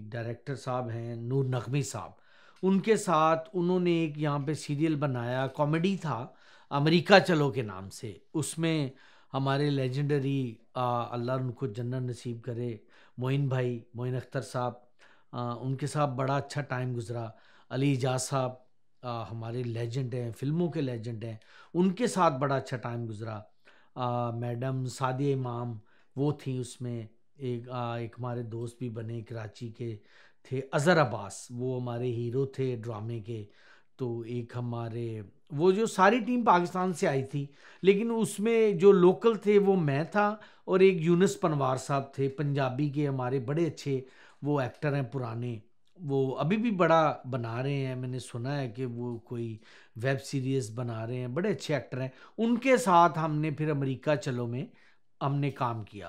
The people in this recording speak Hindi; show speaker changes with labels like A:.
A: डायरेक्टर साहब हैं नूर नकवी साहब उनके साथ उन्होंने एक यहाँ पे सीरियल बनाया कॉमेडी था अमेरिका चलो के नाम से उसमें हमारे लेजेंडरी अल्लाह उनको जन्नत नसीब करे मोइन भाई मोइन अख्तर साहब उनके साथ बड़ा अच्छा टाइम गुजरा अली एजाज साहब हमारे लेजेंड हैं फिल्मों के लेजेंड हैं उनके साथ बड़ा अच्छा टाइम गुजरा मैडम सादिया इमाम वो थी उसमें एक आ, एक हमारे दोस्त भी बने कराची के थे अज़र अब्बास वो हमारे हीरो थे ड्रामे के तो एक हमारे वो जो सारी टीम पाकिस्तान से आई थी लेकिन उसमें जो लोकल थे वो मैं था और एक यूनस पनवार साहब थे पंजाबी के हमारे बड़े अच्छे वो एक्टर हैं पुराने वो अभी भी बड़ा बना रहे हैं मैंने सुना है कि वो कोई वेब सीरीज़ बना रहे हैं बड़े अच्छे एक्टर हैं उनके साथ हमने फिर अमेरिका चलो में हमने काम किया